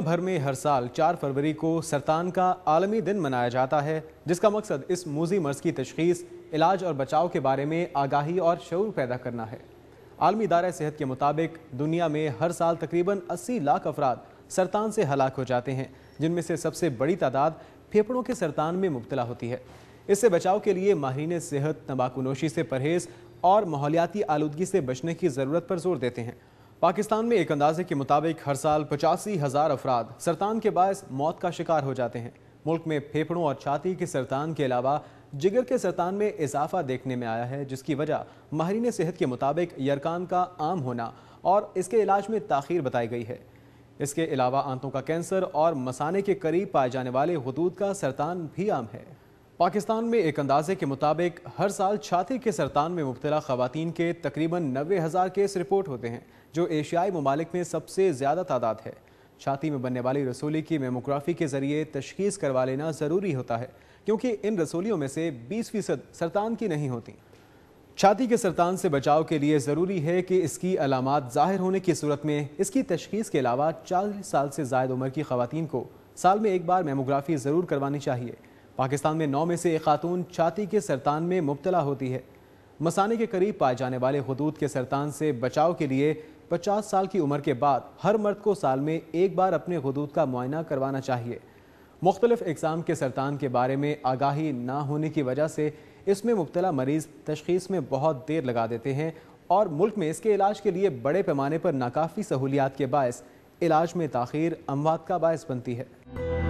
दुनिया भर में हर साल 4 फरवरी को सरतान का आलमी दिन मनाया जाता है जिसका मकसद इस मूजी मर्ज की तशखीस इलाज और बचाव के बारे में आगाही और शूर पैदा करना है आलमी इदार सेहत के मुताबिक दुनिया में हर साल तकरीबन 80 लाख अफराद सरतान से हलाक हो जाते हैं जिनमें से सबसे बड़ी तादाद फेफड़ों के सरतान में मुबतला होती है इससे बचाव के लिए माहरीन सेहत तंबाकू नोशी से परहेज़ और माहौलियाती आलूदगी से बचने की ज़रूरत पर जोर देते हैं पाकिस्तान में एक अंदाजे के मुताबिक हर साल पचासी हज़ार अफराद सरतान के बायस मौत का शिकार हो जाते हैं मुल्क में फेफड़ों और छाती के सरतान के अलावा जिगर के सरतान में इजाफा देखने में आया है जिसकी वजह माहरीन सेहत के मुताबिक यरकान का आम होना और इसके इलाज में ताखिर बताई गई है इसके अलावा आंतों का कैंसर और मसाने के करीब पाए जाने वाले हदूद का सरतान भी आम है पाकिस्तान में एक अंदाजे के मुताबिक हर साल छाती के सरतान में मुबतला खातन के तकरीबन नबे हज़ार केस रिपोर्ट होते हैं जो एशियाई ममालिक में सबसे ज़्यादा तादाद है छाती में बनने वाली रसोली की मेमोग्राफी के ज़रिए तशखीस करवा लेना ज़रूरी होता है क्योंकि इन रसोलियों में से बीस फ़ीसद सरतान की नहीं होती छाती के सरतान से बचाव के लिए ज़रूरी है कि इसकी अलामत ज़ाहिर होने की सूरत में इसकी तशखीस के अलावा चालीस साल से जायद उम्र की खवतिन को साल में एक बार मेमोग्राफी ज़रूर करवानी चाहिए पाकिस्तान में नौ में से एक खातून छाती के सरतान में मुबतला होती है मसाने के करीब पाए जाने वाले हदूद के सरतान से बचाव के लिए 50 साल की उम्र के बाद हर मर्द को साल में एक बार अपने हदूद का मुआयना करवाना चाहिए मुख्तलिफ एग्जाम के सरतान के बारे में आगाही ना होने की वजह से इसमें मुबतला मरीज तशखीस में बहुत देर लगा देते हैं और मुल्क में इसके इलाज के लिए बड़े पैमाने पर नाकाफ़ी सहूलियात के बायस इलाज में तखीर अमवात का बायस बनती है